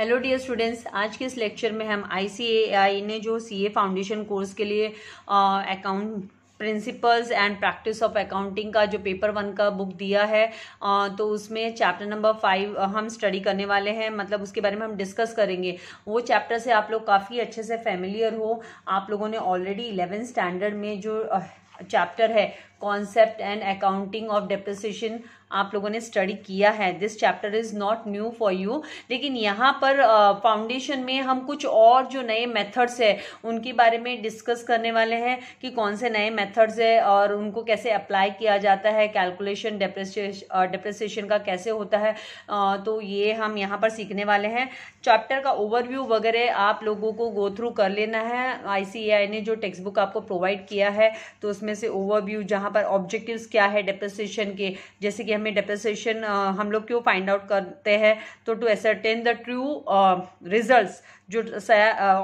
Hello dear students आज के इस लेक्चर में हम आई ने जो सी ए फाउंडेशन कोर्स के लिए account principles and practice of accounting का जो पेपर वन का बुक दिया है आ, तो उसमें चैप्टर नंबर फाइव हम स्टडी करने वाले हैं मतलब उसके बारे में हम डिस्कस करेंगे वो चैप्टर से आप लोग काफ़ी अच्छे से फेमिलियर हो आप लोगों ने ऑलरेडी इलेवेंथ स्टैंडर्ड में जो चैप्टर है concept and accounting of depreciation आप लोगों ने स्टडी किया है this chapter is not new for you लेकिन यहाँ पर फाउंडेशन में हम कुछ और जो नए मेथड्स है उनके बारे में डिस्कस करने वाले हैं कि कौन से नए मेथड्स है और उनको कैसे अप्लाई किया जाता है कैलकुलेशन डिप्रेसिएशन का कैसे होता है तो ये हम यहाँ पर सीखने वाले हैं चैप्टर का ओवरव्यू वगैरह आप लोगों को गो थ्रू कर लेना है आई ने जो टेक्स्ट बुक आपको प्रोवाइड किया है तो उसमें से ओवरव्यू जहाँ पर ऑब्जेक्टिव क्या है डिप्रेसिएशन के जैसे कि में डेपोजिशन uh, हम लोग क्यों फाइंड आउट करते हैं तो to ascertain the true results जो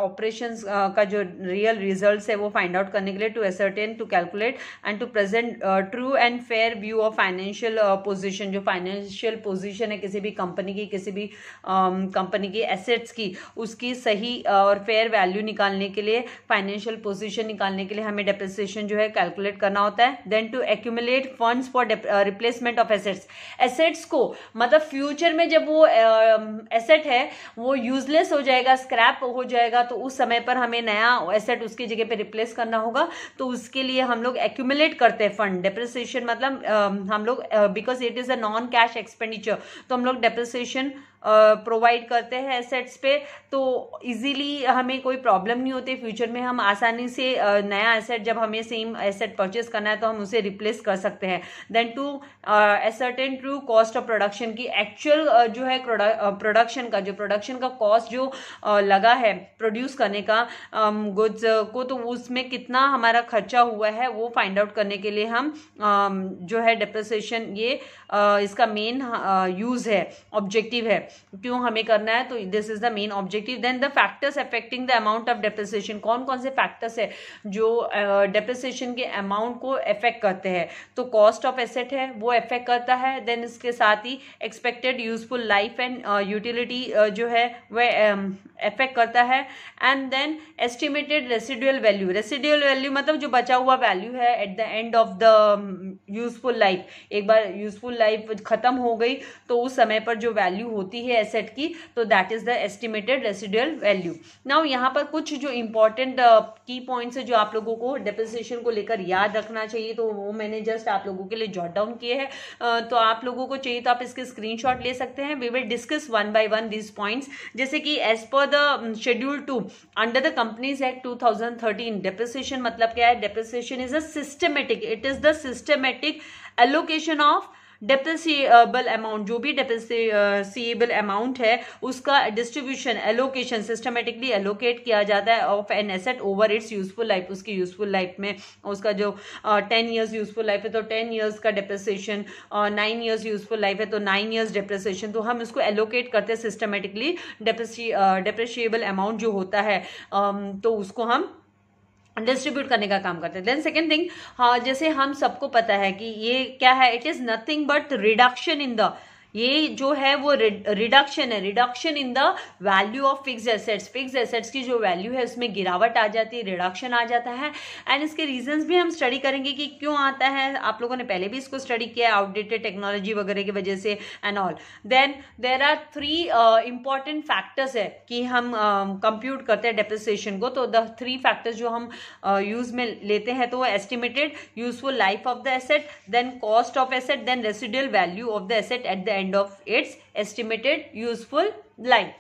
ऑपरेशन का जो रियल रिजल्ट है वो फाइंड आउट करने के लिए to ascertain to calculate and to present true and fair view of financial position जो फाइनेंशियल पोजिशन है किसी भी कंपनी की किसी भी कंपनी की एसेट्स की उसकी सही और फेयर वैल्यू निकालने के लिए फाइनेंशियल पोजिशन निकालने के लिए हमें डेप्रिसिएशन जो है कैलकुलेट करना होता है then to accumulate funds for replacement of assets assets को मतलब फ्यूचर में जब वो एसेट uh, है वो यूजलेस हो जाएगा स्क्रैप हो जाएगा तो उस समय पर हमें नया एसेट उसकी जगह पे रिप्लेस करना होगा तो उसके लिए हम लोग एक्यूमुलेट करते हैं फंड डेप्रिसिएशन मतलब हम लोग because it is a non cash expenditure तो हम लोग डेप्रिसिएशन प्रोवाइड करते हैं एसेट्स पे तो इजीली हमें कोई प्रॉब्लम नहीं होती फ्यूचर में हम आसानी से नया एसेट जब हमें सेम एसेट परचेस करना है तो हम उसे रिप्लेस कर सकते हैं then to ascertain true cost of production की एक्चुअल जो है प्रोडक्शन का जो प्रोडक्शन का कॉस्ट जो लगा है प्रोड्यूस करने का गुड्स को तो उसमें कितना हमारा खर्चा हुआ है वो फाइंड आउट करने के लिए हम जो है डिप्रेसेशन ये इसका मेन यूज़ है ऑब्जेक्टिव है क्यों हमें करना है तो this is the main objective then the factors affecting the amount of depreciation कौन कौन से फैक्टर्स है जो डेप्रिसिएशन uh, के अमाउंट को अफेक्ट करते हैं तो कॉस्ट ऑफ एसेट है वो अफेक्ट करता है देन इसके साथ ही expected useful life and utility जो है वह अफेक्ट um, करता है and then estimated residual value residual value मतलब जो बचा हुआ वैल्यू है at the end of the useful life एक बार यूजफुल लाइफ खत्म हो गई तो उस समय पर जो वैल्यू होती होती है एसेट की तो that is the estimated residual value now यहाँ पर कुछ जो इंपॉर्टेंट की पॉइंट्स है जो आप लोगों को डेप्रिसिएशन को लेकर याद रखना चाहिए तो वो मैंने जस्ट आप लोगों के लिए जॉट डाउन किए हैं uh, तो आप लोगों को चाहिए तो आप इसके स्क्रीनशॉट ले सकते हैं we will discuss one by one these point जैसे कि as per the schedule two under the companies act two thousand thirteen depreciation मतलब क्या है depreciation is a systematic it is the systematic allocation of depreciable amount जो भी depreciable amount है उसका distribution allocation systematically allocate किया जाता है of an asset over its useful life उसकी यूजफुल लाइफ में उसका जो टेन ईयर्स यूजफुल लाइफ है तो टेन ईयर्स का depreciation nine years useful life है तो नाइन ईयर्स डेप्रेसेशन तो हम इसको एलोकेट करते हैं सिस्टमेटिकली डेप्रिसिएबल अमाउंट जो होता है तो उसको हम डिस्ट्रीब्यूट करने का काम करते हैं देन सेकेंड थिंग जैसे हम सबको पता है कि ये क्या है it is nothing but reduction in the ये जो है वो रिडक्शन है reduction in the value of fix assets fix assets की जो वैल्यू है उसमें गिरावट आ जाती है रिडक्शन आ जाता है एंड इसके रीजंस भी हम स्टडी करेंगे कि क्यों आता है आप लोगों ने पहले भी इसको स्टडी किया है आउटडेटेड टेक्नोलॉजी वगैरह की वजह से and all then there are three important factors है कि हम कंप्यूट um, uh, करते हैं डेप्रिसिएशन को तो द थ्री फैक्टर्स जो हम यूज uh, में लेते हैं तो estimated useful life of the asset then cost of asset then residual value of the asset at the end end of its estimated useful life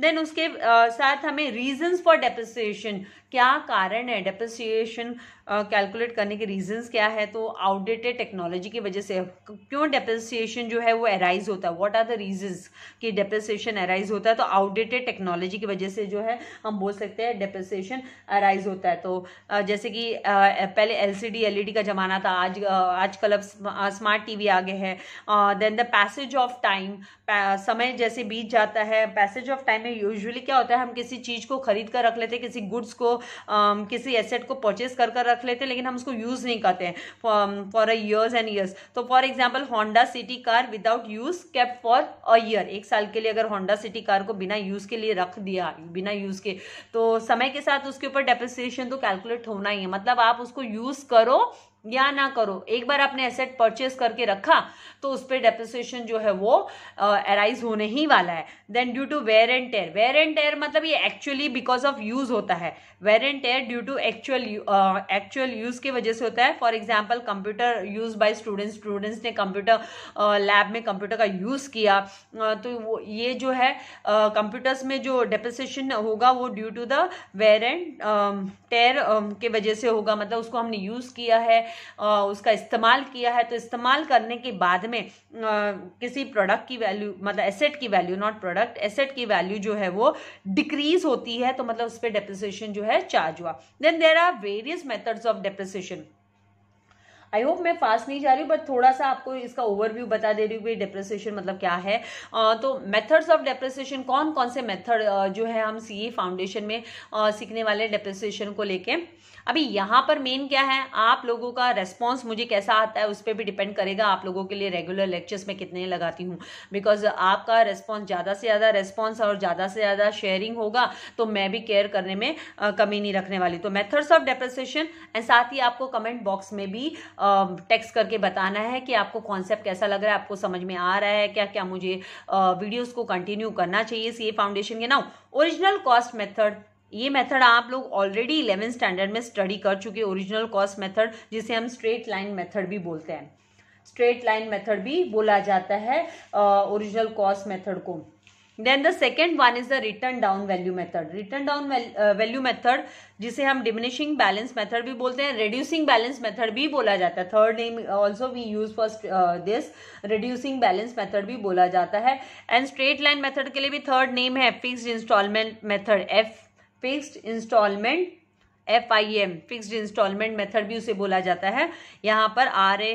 then उसके uh, साथ हमें reasons for depreciation क्या कारण है डेप्रिसिएशन कैलकुलेट uh, करने के reasons क्या है तो आउटडेटेड टेक्नोलॉजी की वजह से क्यों डेप्रिसिएशन जो है वो एराइज होता है व्हाट आर द रीजंस कि डेप्रिसिएशन एराइज होता है तो आउटडेटेड टेक्नोलॉजी की वजह से जो है हम बोल सकते हैं डेप्रिसिएशन अराइज होता है तो uh, जैसे कि uh, पहले एल सी e का ज़माना था आज आजकल अब स्मार्ट टी आ गए हैं then the passage of time समय जैसे बीत जाता है पैसेज ऑफ टाइम में यूजली क्या होता है हम किसी चीज़ को खरीद कर रख लेते हैं किसी गुड्स को हम um, किसी एसेट को परचेज कर कर रख लेते हैं लेकिन हम उसको यूज़ नहीं करते हैं for a years and years तो for example Honda City car without use kept for a year एक साल के लिए अगर होंडा सिटी कार को बिना यूज़ के लिए रख दिया बिना यूज़ के तो समय के साथ उसके ऊपर डेप्रिसिएशन तो कैलकुलेट होना ही है मतलब आप उसको यूज़ करो या ना करो एक बार आपने एसेट परचेज करके रखा तो उस पर डेप्रिसिएशन जो है वो अराइज uh, होने ही वाला है then due to wear and tear wear and tear मतलब ये एक्चुअली बिकॉज ऑफ यूज होता है wear and tear due to actual actual use की वजह से होता है for example computer use by students students ने कंप्यूटर लैब में कंप्यूटर का यूज किया uh, तो वो ये जो है कंप्यूटर्स uh, में जो डेप्रिसिएशन होगा वो due to the wear and tear के वजह से होगा मतलब उसको हमने यूज किया है उसका इस्तेमाल किया है तो इस्तेमाल करने के बाद में किसी प्रोडक्ट की वैल्यू मतलब एसेट की वैल्यू नॉट प्रोडक्ट एसेट की वैल्यू जो है वो डिक्रीज होती है तो मतलब उस पर डेप्रिसिएशन जो है चार्ज हुआ then there are various methods of depreciation I hope मैं फास्ट नहीं जा रही हूँ बट थोड़ा सा आपको इसका ओवरव्यू बता दे रही हूँ कि डिप्रेसेशन मतलब क्या है आ, तो मेथड्स ऑफ डिप्रेसेशन कौन कौन से मेथड जो है हम सी फाउंडेशन में आ, सीखने वाले डिप्रेसेशन को लेके अभी यहाँ पर मेन क्या है आप लोगों का रेस्पॉन्स मुझे कैसा आता है उस पर भी डिपेंड करेगा आप लोगों के लिए रेगुलर लेक्चर्स में कितने लगाती हूँ बिकॉज आपका रेस्पॉन्स ज़्यादा से ज़्यादा रेस्पॉन्स और ज़्यादा से ज़्यादा शेयरिंग होगा तो मैं भी केयर करने में कमी नहीं रखने वाली तो मेथड्स ऑफ डेप्रेसिएशन एंड साथ ही आपको कमेंट बॉक्स में भी टेक्स करके बताना है कि आपको कॉन्सेप्ट कैसा लग रहा है आपको समझ में आ रहा है क्या क्या मुझे वीडियोज़ को कंटिन्यू करना चाहिए सी फाउंडेशन के नाउ ओरिजिनल कॉस्ट मेथड ये मेथड आप लोग ऑलरेडी इलेवन स्टैंडर्ड में स्टडी कर चुके ओरिजिनल कॉस्ट मेथड जिसे हम स्ट्रेट लाइन मेथड भी बोलते हैं स्ट्रेट लाइन मेथड भी बोला जाता है ओरिजिनल कॉस्ट मेथड को then the second one is the written down value method written down value method जिसे हम डिमिनिशिंग बैलेंस मेथड भी बोलते हैं रेड्यूसिंग बैलेंस मेथड भी बोला जाता है third name also we use for this reducing balance method भी बोला जाता है एंड स्ट्रेट लाइन मेथड के लिए भी थर्ड नेम है fix instalment method F fixed instalment F I M fixed instalment method भी उसे बोला जाता है यहाँ पर R A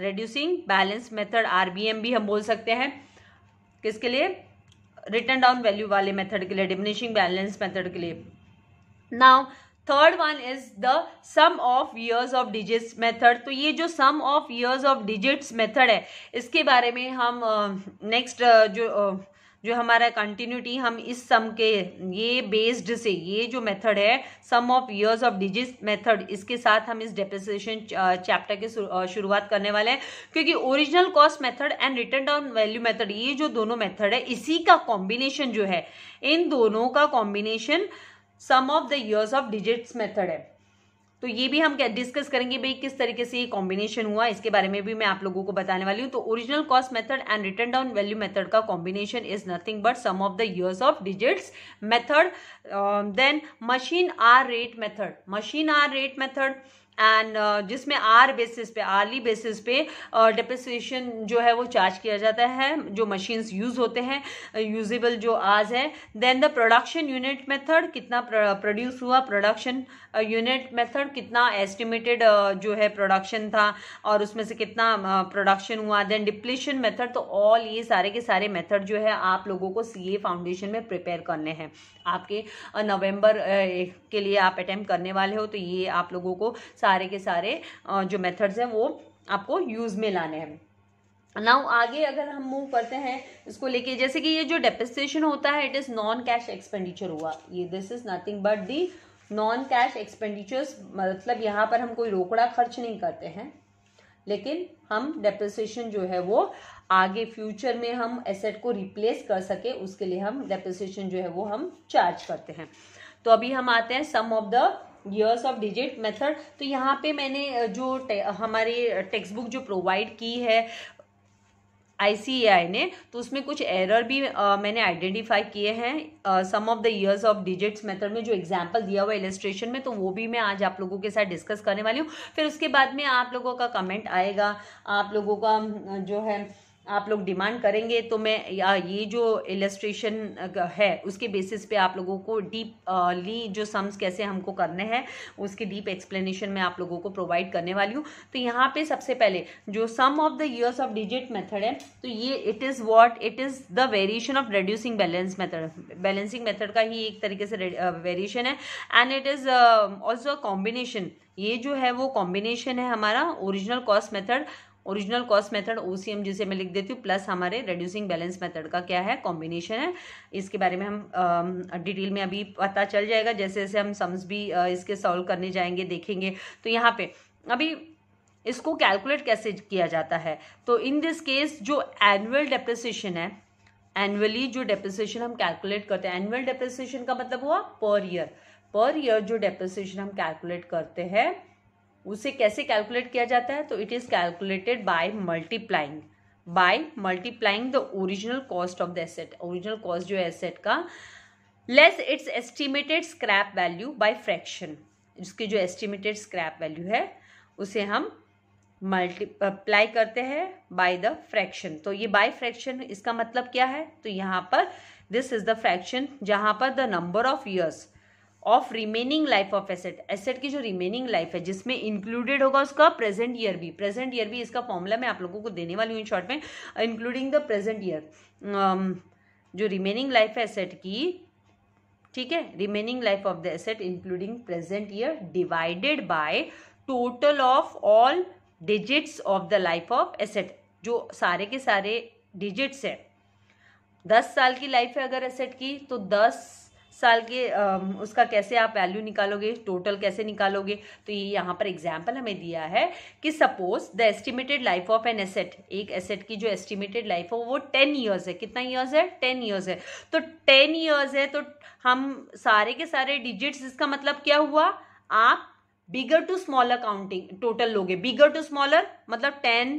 reducing balance method R B M भी हम बोल सकते हैं किसके लिए रिटर्न डाउन वैल्यू वाले मेथड के लिए डिमिनिशिंग बैलेंस मेथड के लिए now third one is the sum of years of digits method तो ये जो sum of years of digits method है इसके बारे में हम नेक्स्ट uh, uh, जो uh, जो हमारा कंटिन्यूटी हम इस सम के ये बेस्ड से ये जो मेथड है sum of years of digit method इसके साथ हम इस डेप्रिसिएशन चैप्टर की शुरुआत करने वाले हैं क्योंकि original cost method and written down value method ये जो दोनों मेथड है इसी का कॉम्बिनेशन जो है इन दोनों का combination sum of the years of digits method है तो ये भी हम डिस्कस करेंगे भाई किस तरीके से ये कॉम्बिनेशन हुआ इसके बारे में भी मैं आप लोगों को बताने वाली हूँ तो original cost method and written down value method का combination is nothing but sum of the years of digits method then machine hour rate method machine hour rate method and uh, जिसमें आर बेसिस पे hourly basis पे depreciation uh, जो है वो charge किया जाता है जो मशीन्स यूज़ होते हैं यूजेबल uh, जो आज है then the production unit method कितना प्रोड्यूस हुआ प्रोडक्शन यूनिट मेथड कितना एस्टिमेटेड जो है प्रोडक्शन था और उसमें से कितना प्रोडक्शन हुआ देन डिप्लीशन मेथड तो ऑल ये सारे के सारे मेथड जो है आप लोगों को सी फाउंडेशन में प्रिपेयर करने हैं आपके नवंबर के लिए आप अटैम्प्ट करने वाले हो तो ये आप लोगों को सारे सारे के सारे जो मेथड्स हैं वो आपको यूज़ में लाने हैं नाउ आगे अगर हम मूव करते हैं इसको लेके जैसे कि ये जो डेप्रिसिएशन होता है it is non cash expenditure हुआ ये this is nothing but the non cash expenditures मतलब यहाँ पर हम कोई रोकड़ा खर्च नहीं करते हैं लेकिन हम डेप्रिसिएशन जो है वो आगे फ्यूचर में हम एसेट को रिप्लेस कर सके उसके लिए हम डेप्रिसिएशन जो है वो हम चार्ज करते हैं तो अभी हम आते हैं sum of the years of digit method तो यहाँ पे मैंने जो हमारी टेक्स्ट बुक जो प्रोवाइड की है आई ने तो उसमें कुछ एरर भी आ, मैंने आइडेंटिफाई किए हैं sum of the years of digits method में जो एग्जांपल दिया हुआ इलेस्ट्रेशन में तो वो भी मैं आज आप लोगों के साथ डिस्कस करने वाली हूँ फिर उसके बाद में आप लोगों का कमेंट आएगा आप लोगों का जो है आप लोग डिमांड करेंगे तो मैं या ये जो इलस्ट्रेशन है उसके बेसिस पे आप लोगों को डीप ली जो सम्स कैसे हमको करने हैं उसकी डीप एक्सप्लेनेशन मैं आप लोगों को प्रोवाइड करने वाली हूँ तो यहाँ पे सबसे पहले जो sum of the years of digit method है तो ये it is what it is the variation of reducing balance method balancing method का ही एक तरीके से वेरिएशन है and it is also combination ये जो है वो कॉम्बिनेशन है हमारा original cost method original cost method OCM जिसे मैं लिख देती हूँ प्लस हमारे रेड्यूसिंग बैलेंस मेथड का क्या है कॉम्बिनेशन है इसके बारे में हम डिटेल में अभी पता चल जाएगा जैसे जैसे हम सम्स भी इसके सॉल्व करने जाएंगे देखेंगे तो यहाँ पे अभी इसको कैलकुलेट कैसे किया जाता है तो इन दिस केस जो एनुअल डेप्रिसिएशन है एनुअली जो डेप्रिसिएशन हम कैलकुलेट करते हैं एनुअल डेप्रिसिएशन का मतलब हुआ पर ईयर पर ईयर जो डेप्रिसिएशन हम कैलकुलेट करते हैं उसे कैसे कैलकुलेट किया जाता है तो it is calculated by multiplying by multiplying the original cost of the asset original cost जो है एसेट का less its estimated scrap value by fraction इसकी जो एस्टिमेटेड स्क्रैप वैल्यू है उसे हम मल्टीप्लाई करते हैं बाय द फ्रैक्शन तो ये बाय फ्रैक्शन इसका मतलब क्या है तो यहाँ पर दिस इज द फ्रैक्शन जहाँ पर the number of years of remaining life of asset asset की जो रिमेनिंग लाइफ है जिसमें इंक्लूडेड होगा उसका प्रेजेंट ईयर भी प्रेजेंट ईयर भी इसका फॉर्मूला मैं आप लोगों को देने वाली हूँ इन शॉर्ट में इंक्लूडिंग द प्रेजेंट ईयर जो रिमेनिंग लाइफ है एसेट की ठीक है remaining life of the asset including present year divided by total of all digits of the life of asset जो सारे के सारे डिजिट्स है दस साल की लाइफ है अगर एसेट की तो दस साल के उसका कैसे आप वैल्यू निकालोगे टोटल कैसे निकालोगे तो ये यहाँ पर एग्जाम्पल हमें दिया है कि suppose the estimated life of an asset एक एसेट की जो एस्टिमेटेड लाइफ हो वो टेन ईयर्स है कितना ईयर्स है टेन ईयर्स है तो टेन ईयर्स है तो हम सारे के सारे डिजिट्स इसका मतलब क्या हुआ आप bigger to smaller counting total लोगे बिगर टू स्मॉलर मतलब टेन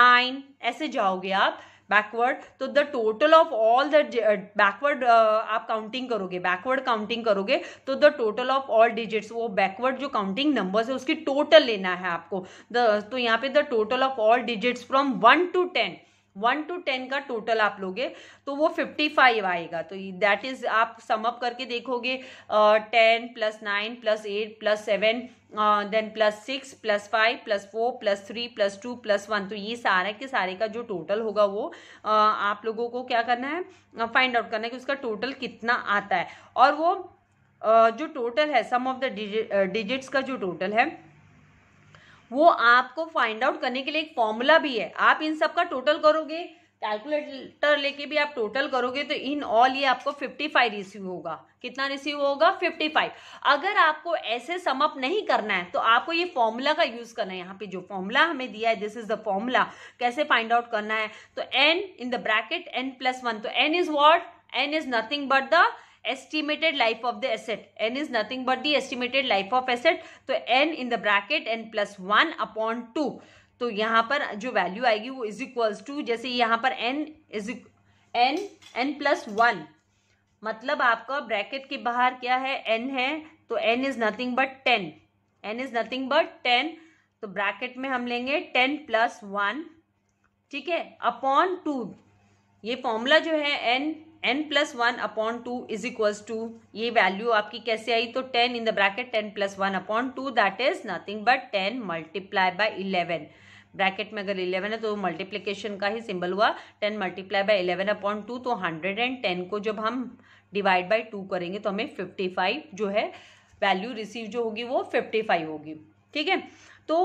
नाइन ऐसे जाओगे आप बैकवर्ड तो the total of all the backward आप काउंटिंग करोगे बैकवर्ड काउंटिंग करोगे तो the total of all digits वो बैकवर्ड जो काउंटिंग नंबर्स है उसकी टोटल लेना है आपको द तो यहाँ पे the total of all digits from one to ten one to ten का टोटल आप लोगे तो वो फिफ्टी फाइव आएगा तो दैट इज आप समअप करके देखोगे ten plus nine plus eight plus seven then plus six plus five plus four plus three plus two plus one तो ये सारे के सारे का जो टोटल होगा वो uh, आप लोगों को क्या करना है फाइंड आउट करना है कि उसका टोटल कितना आता है और वो uh, जो टोटल है सम ऑफ द डिजिट्स का जो टोटल है वो आपको फाइंड आउट करने के लिए एक फॉर्मूला भी है आप इन सब का टोटल करोगे कैलकुलेटर लेके भी आप टोटल करोगे तो इन ऑल ये आपको 55 रिसीव होगा कितना रिसीव होगा 55 अगर आपको ऐसे सम अप नहीं करना है तो आपको ये फॉर्मूला का यूज करना है यहाँ पे जो फॉर्मूला हमें दिया है दिस इज द फॉर्मूला कैसे फाइंड आउट करना है तो N in the bracket N plus one तो N is what N is nothing but the estimated life of the asset N is nothing but the estimated life of asset तो N in the bracket N plus one upon two तो यहाँ पर जो value आएगी वो is equals to जैसे यहाँ पर N is N N plus one मतलब आपका ब्रैकेट के बाहर क्या है एन है तो N is nothing but ten N is nothing but ten तो ब्रैकेट में हम लेंगे टेन प्लस वन ठीक है अपॉन टू ये फॉर्मूला जो है N N plus one upon two is equals to ये वैल्यू आपकी कैसे आई तो ten in the bracket ten plus one upon two that is nothing but ten multiply by eleven bracket में अगर इलेवन है तो मल्टीप्लीकेशन का ही सिंबल हुआ ten multiply by eleven upon two तो हंड्रेड एंड टेन को जब हम डिवाइड बाई टू करेंगे तो हमें फिफ्टी फाइव जो है वैल्यू रिसीव जो होगी वो फिफ्टी फाइव होगी ठीक है तो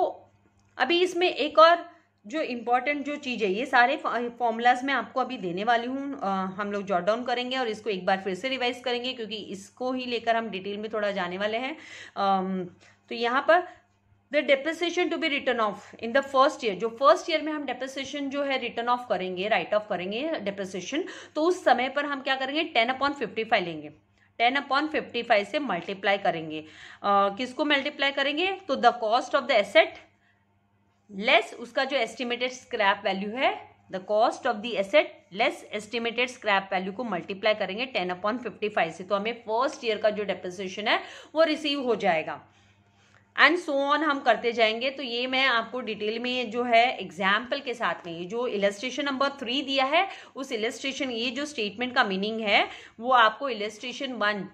अभी इसमें एक और जो इम्पॉर्टेंट जो चीज़ है ये सारे फॉर्मूलाज मैं आपको अभी देने वाली हूँ हम लोग जॉट डाउन करेंगे और इसको एक बार फिर से रिवाइज करेंगे क्योंकि इसको ही लेकर हम डिटेल में थोड़ा जाने वाले हैं तो यहाँ पर the depreciation to be written off in the first year जो फर्स्ट ईयर में हम डेप्रिसिएशन जो है रिटर्न ऑफ करेंगे राइट ऑफ करेंगे डेप्रसेशन तो उस समय पर हम क्या करेंगे टेन अपॉन फिफ्टी फाइव लेंगे टेन अपॉन फिफ्टी फाइव से मल्टीप्लाई करेंगे uh, किसको मल्टीप्लाई करेंगे तो the cost of the asset less उसका जो एस्टिमेटेड स्क्रैप वैल्यू है the cost of the asset less estimated scrap value को मल्टीप्लाई करेंगे टेन अपॉन फिफ्टी फाइव से तो हमें फर्स्ट ईयर का जो डेपोजिशन है वो रिसीव हो जाएगा एंड सो ऑन हम करते जाएंगे तो ये मैं आपको डिटेल में जो है एग्जाम्पल के साथ में ये जो इलेस्ट्रेशन नंबर थ्री दिया है उस इलेस्ट्रेशन ये जो स्टेटमेंट का मीनिंग है वो आपको इलेस्ट्रेशन वन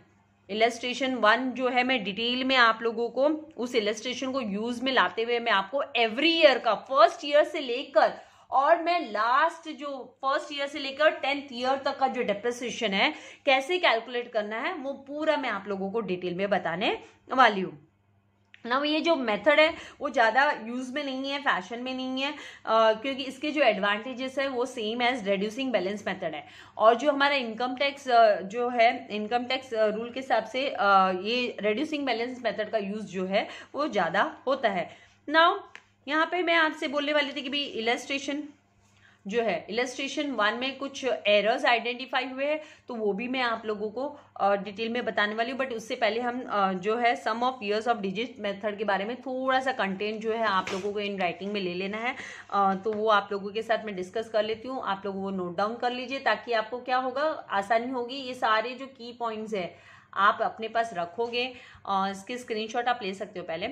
इलेस्ट्रेशन वन जो है मैं डिटेल में आप लोगों को उस इलेस्ट्रेशन को यूज में लाते हुए मैं आपको एवरी ईयर का फर्स्ट ईयर से लेकर और मैं लास्ट जो फर्स्ट ईयर से लेकर टेंथ ईयर तक का जो डेप्रिसिएशन है कैसे कैलकुलेट करना है वो पूरा मैं आप लोगों को डिटेल में बताने वाली हूँ ना ये जो मेथड है वो ज़्यादा यूज़ में नहीं है फैशन में नहीं है आ, क्योंकि इसके जो एडवांटेजेस है वो same as reducing balance method है और जो हमारा इनकम टैक्स जो है इनकम टैक्स रूल के हिसाब से आ, ये रेड्यूसिंग बैलेंस मेथड का यूज़ जो है वो ज़्यादा होता है ना यहाँ पे मैं आपसे बोलने वाली थी कि भाई इलेस्ट्रेशन जो है इलस्ट्रेशन वन में कुछ एरर्स आइडेंटिफाई हुए हैं तो वो भी मैं आप लोगों को डिटेल में बताने वाली हूँ बट उससे पहले हम जो है sum of years of digit method के बारे में थोड़ा सा कंटेंट जो है आप लोगों को इन राइटिंग में ले लेना है तो वो आप लोगों के साथ मैं डिस्कस कर लेती हूँ आप लोग वो नोट डाउन कर लीजिए ताकि आपको क्या होगा आसानी होगी ये सारे जो की पॉइंट्स है आप अपने पास रखोगे इसके स्क्रीनशॉट आप ले सकते हो पहले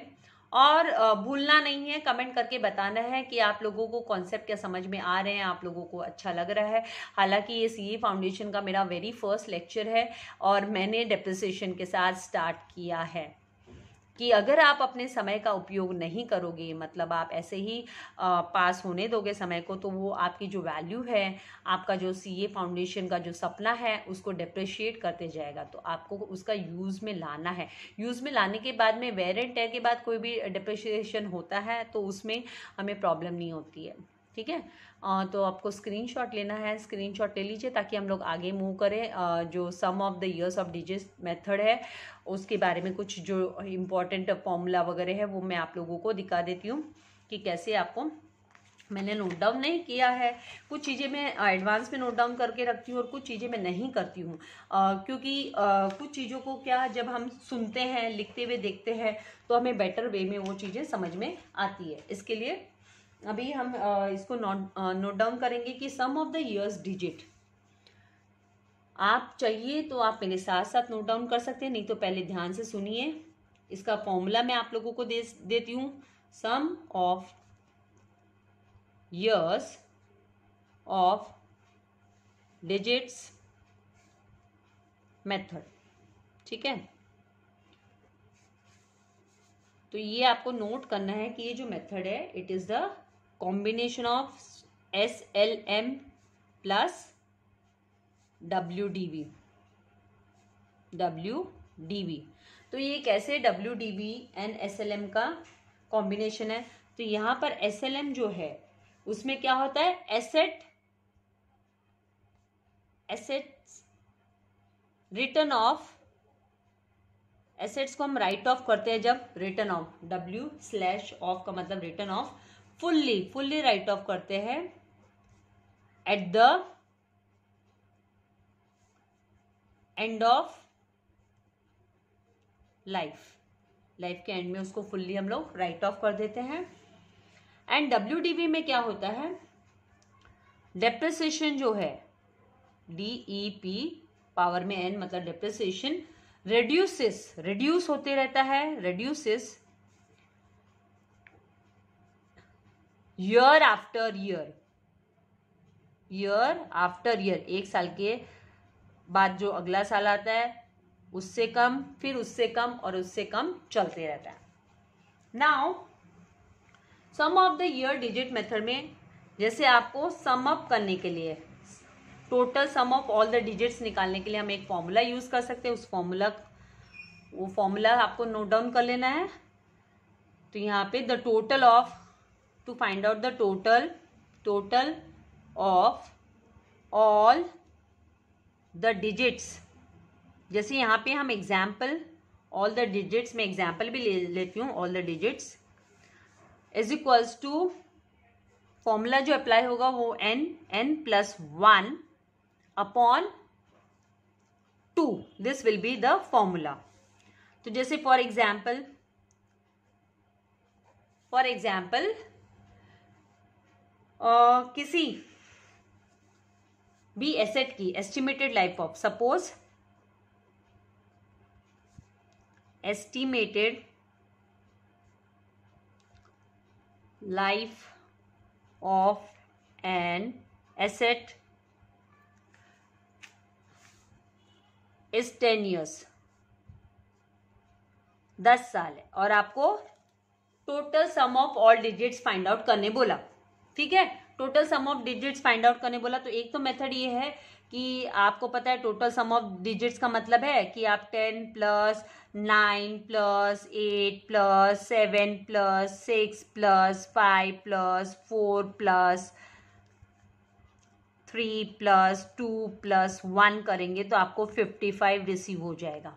और भूलना नहीं है कमेंट करके बताना है कि आप लोगों को कॉन्सेप्ट क्या समझ में आ रहे हैं आप लोगों को अच्छा लग रहा है हालांकि ये सी फाउंडेशन का मेरा वेरी फर्स्ट लेक्चर है और मैंने डेप्रिसिएशन के साथ स्टार्ट किया है कि अगर आप अपने समय का उपयोग नहीं करोगे मतलब आप ऐसे ही आ, पास होने दोगे समय को तो वो आपकी जो वैल्यू है आपका जो सी ए फाउंडेशन का जो सपना है उसको डिप्रिशिएट करते जाएगा तो आपको उसका यूज़ में लाना है यूज़ में लाने के बाद में वेर एंड टेयर के बाद कोई भी डिप्रिशिएशन होता है तो उसमें हमें प्रॉब्लम नहीं होती है ठीक है तो आपको स्क्रीनशॉट लेना है स्क्रीनशॉट ले लीजिए ताकि हम लोग आगे मूव करें जो sum of the years of digit method है उसके बारे में कुछ जो इम्पोर्टेंट फॉर्मूला वगैरह है वो मैं आप लोगों को दिखा देती हूँ कि कैसे आपको मैंने नोट डाउन नहीं किया है कुछ चीज़ें मैं एडवांस में नोट डाउन करके रखती हूँ और कुछ चीज़ें मैं नहीं करती हूँ क्योंकि आ, कुछ चीज़ों को क्या जब हम सुनते हैं लिखते हुए देखते हैं तो हमें बेटर वे में वो चीज़ें समझ में आती है इसके लिए अभी हम इसको नोट नोट डाउन करेंगे कि sum of the years digit आप चाहिए तो आप मेरे साथ साथ नोट डाउन कर सकते हैं नहीं तो पहले ध्यान से सुनिए इसका फॉर्मूला मैं आप लोगों को दे देती हूँ sum of years of digits method ठीक है तो ये आपको नोट करना है कि ये जो मेथड है it is the combination of S L W D V W D V तो ये कैसे डब्ल्यू वी एंड एम का कॉम्बिनेशन है तो यहां पर एस एल एम जो है उसमें क्या होता है asset asset written off assets को हम राइट ऑफ करते हैं जब written off W slash off का मतलब written off fully fully write off करते हैं at the end of life life के एंड में उसको फुल्ली हम लोग राइट ऑफ कर देते हैं एंड डब्ल्यू में क्या होता है डेप्रेसेशन जो है डी ई पी पावर में एन मतलब डेप्रिसिएशन रेड्यूसिस रिड्यूस होते रहता है reduces year after year year after year एक साल के बाद जो अगला साल आता है उससे कम फिर उससे कम और उससे कम चलते रहता है now sum of the year digit method में जैसे आपको सम अप करने के लिए total sum of all the digits निकालने के लिए हम एक फॉर्मूला यूज़ कर सकते हैं उस फॉर्मूला वो फॉर्मूला आपको नोट डाउन कर लेना है तो यहाँ पे the total of to find out the total total of all the digits जैसे यहाँ पे हम एग्जाम्पल ऑल द डिजिट्स में एग्जाम्पल भी ले लेती हूँ all the digits is equals to formula जो अप्लाई होगा वो N N plus one upon two this will be the formula तो जैसे फॉर एग्जाम्पल फॉर एग्जाम्पल आ, किसी भी एसेट की estimated life of suppose estimated life of an asset is ten years दस साल है और आपको total sum of all digits find out करने बोला ठीक है total sum of digits find out करने बोला तो एक तो मेथड ये है कि आपको पता है टोटल सम ऑफ डिजिट्स का मतलब है कि आप ten plus nine plus eight plus seven plus six plus five plus four plus three plus two plus one करेंगे तो आपको फिफ्टी फाइव रिसीव हो जाएगा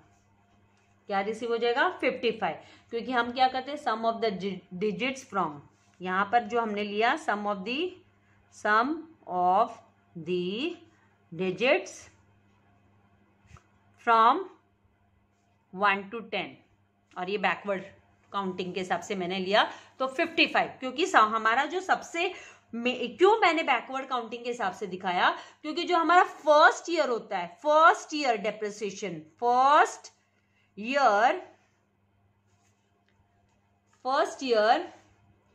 क्या रिसीव हो जाएगा फिफ्टी फाइव क्योंकि हम क्या करते हैं sum of the digits from यहाँ पर जो हमने लिया sum of the sum of the digits from one to ten और ये बैकवर्ड काउंटिंग के हिसाब से मैंने लिया तो फिफ्टी फाइव क्योंकि हमारा जो सबसे क्यों मैंने बैकवर्ड काउंटिंग के हिसाब से दिखाया क्योंकि जो हमारा फर्स्ट ईयर होता है first year depreciation first year first year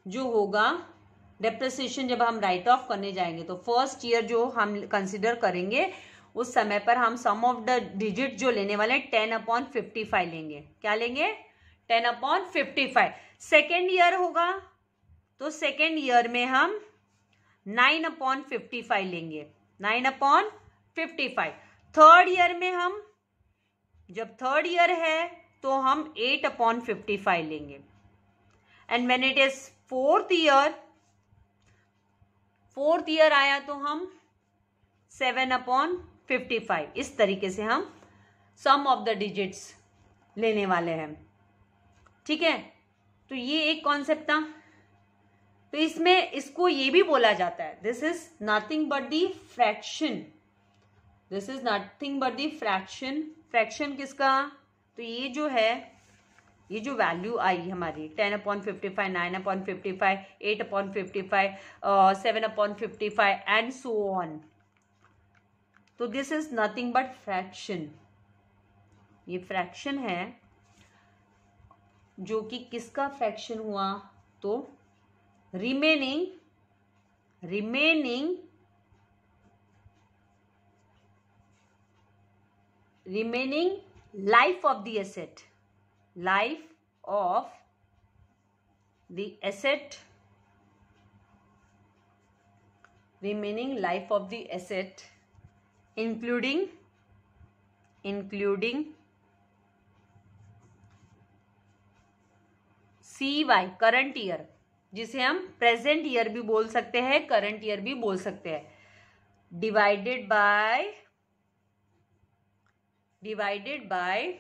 जो होगा डेप्रिसिएशन जब हम राइट ऑफ करने जाएंगे तो फर्स्ट ईयर जो हम कंसिडर करेंगे उस समय पर हम सम ऑफ द डिजिट जो लेने वाले हैं टेन अपॉन फिफ्टी फाइव लेंगे क्या लेंगे ten upon fifty five second year होगा तो सेकेंड ईयर में हम नाइन अपॉन फिफ्टी फाइव लेंगे nine upon fifty five third year में हम जब थर्ड ईयर है तो हम एट अपॉन फिफ्टी फाइव लेंगे and when it is fourth year fourth year आया तो हम सेवन अपॉन फिफ्टी फाइव इस तरीके से हम सम ऑफ द डिजिट्स लेने वाले हैं ठीक है तो ये एक कॉन्सेप्ट था तो इसमें इसको ये भी बोला जाता है this is nothing but the fraction this is nothing but the fraction fraction किसका तो ये जो है ये जो वैल्यू आई हमारी ten upon fifty five nine upon fifty five eight upon fifty five seven upon fifty five and so on तो this is nothing but fraction ये फ्रैक्शन है जो कि किसका फ्रैक्शन हुआ तो remaining remaining remaining life of the asset life of the asset remaining life of the asset including including C Y current year जिसे हम प्रेजेंट ईयर भी बोल सकते हैं करंट ईयर भी बोल सकते हैं divided by divided by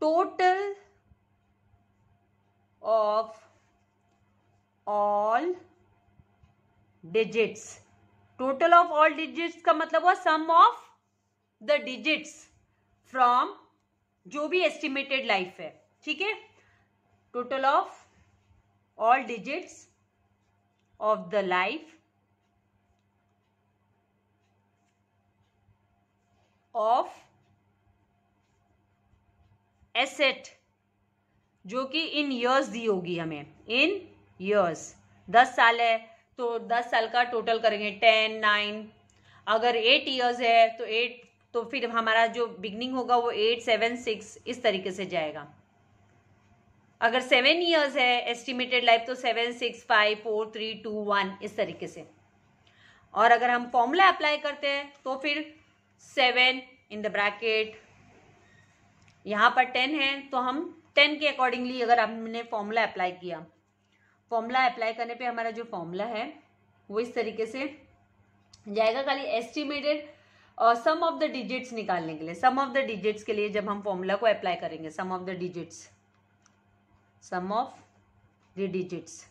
total of all digits total of all digits का मतलब हुआ sum of the digits from जो भी estimated life है ठीक है total of all digits of the life of asset जो कि इन ईयर्स दी होगी हमें इन ईयर्स दस साल है तो दस साल का टोटल करेंगे टेन नाइन अगर एट ईयर्स है तो एट तो फिर हमारा जो बिगनिंग होगा वो एट सेवन सिक्स इस तरीके से जाएगा अगर सेवन ईयर्स है एस्टिमेटेड लाइफ तो seven six five four three two one इस तरीके से और अगर हम फॉर्मूला अप्लाई करते हैं तो फिर सेवन इन द ब्रैकेट यहाँ पर टेन है तो हम टेन के अकॉर्डिंगली अगर हमने फॉर्मूला अप्लाई किया फॉर्मूला अप्लाई करने पे हमारा जो फॉर्मूला है वो इस तरीके से जाएगा खाली estimated sum of the digits निकालने के लिए सम ऑफ द डिजिट्स के लिए जब हम फॉर्मूला को अप्लाई करेंगे sum of the digits sum of the digits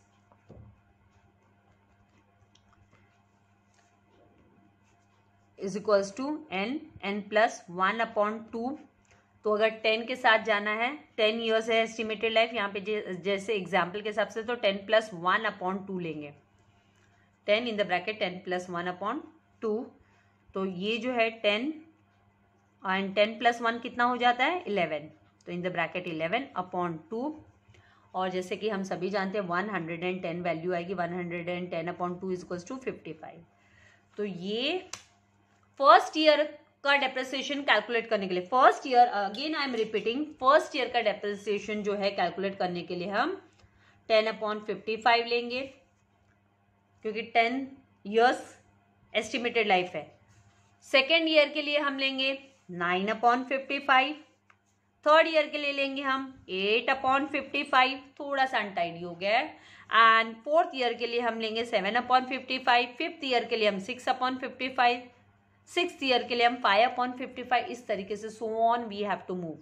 is equals to n N plus one upon two तो अगर टेन के साथ जाना है टेन ईयर्स है एस्टिमेटेड लाइफ यहाँ पे जैसे एग्जाम्पल के हिसाब से तो ten plus one upon two लेंगे ten in the bracket ten plus one upon two तो ये जो है ten and ten plus one कितना हो जाता है इलेवन तो in the bracket eleven upon two और जैसे कि हम सभी जानते हैं one hundred and ten value आएगी one hundred and ten upon two is equals to fifty five तो ये फर्स्ट ईयर का डेप्रिसिएशन कैलकुलेट करने के लिए first year again I am repeating first year का डेप्रिसिएशन जो है कैलकुलेट करने के लिए हम टेन अपॉन फिफ्टी फाइव लेंगे क्योंकि टेन ईयर्स एस्टिमेटेड लाइफ है सेकेंड ईयर के लिए हम लेंगे nine upon fifty five third year के लिए लेंगे हम एट अपॉन फिफ्टी फाइव थोड़ा सा अनटाइडी हो गया है एंड फोर्थ ईयर के लिए हम लेंगे seven upon fifty five fifth year के लिए हम six upon fifty five six year के लिए हम फाइव अपॉन फिफ्टी फाइव इस तरीके से so on we have to move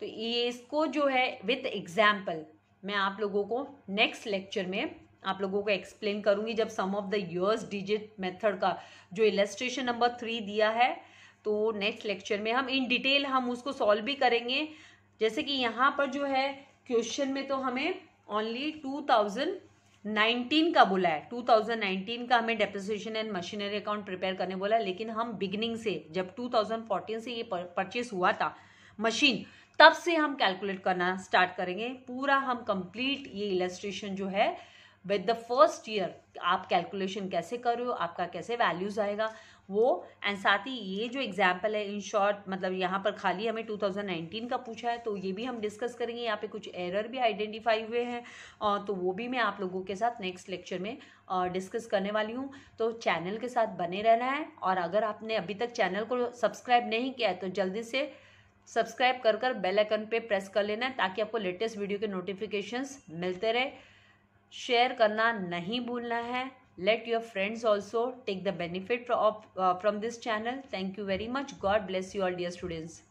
तो ये इसको जो है विथ एग्जाम्पल मैं आप लोगों को नेक्स्ट लेक्चर में आप लोगों को एक्सप्लेन करूंगी जब sum of the years digit method का जो इलेस्ट्रेशन नंबर थ्री दिया है तो नेक्स्ट लेक्चर में हम इन डिटेल हम उसको सॉल्व भी करेंगे जैसे कि यहाँ पर जो है क्वेश्चन में तो हमें ओनली टू थाउजेंड 19 का बोला है 2019 का हमें depreciation and machinery account prepare करने बोला लेकिन हम बिगिनिंग से जब 2014 से ये परचेस हुआ था मशीन तब से हम कैलकुलेट करना स्टार्ट करेंगे पूरा हम कंप्लीट ये इलेस्ट्रेशन जो है विद द फर्स्ट ईयर आप कैलकुलेशन कैसे करो आपका कैसे वैल्यूज आएगा वो एंड साथ ही ये जो एग्जाम्पल है इन शॉर्ट मतलब यहाँ पर खाली हमें 2019 का पूछा है तो ये भी हम डिस्कस करेंगे यहाँ पे कुछ एरर भी आइडेंटिफाई हुए हैं तो वो भी मैं आप लोगों के साथ नेक्स्ट लेक्चर में डिस्कस करने वाली हूँ तो चैनल के साथ बने रहना है और अगर आपने अभी तक चैनल को सब्सक्राइब नहीं किया है तो जल्दी से सब्सक्राइब कर कर बेल आइकन पे प्रेस कर लेना ताकि आपको लेटेस्ट वीडियो के नोटिफिकेशंस मिलते रहे शेयर करना नहीं भूलना है Let your friends also take the benefit of, uh, from this channel. Thank you very much. God bless you all dear students.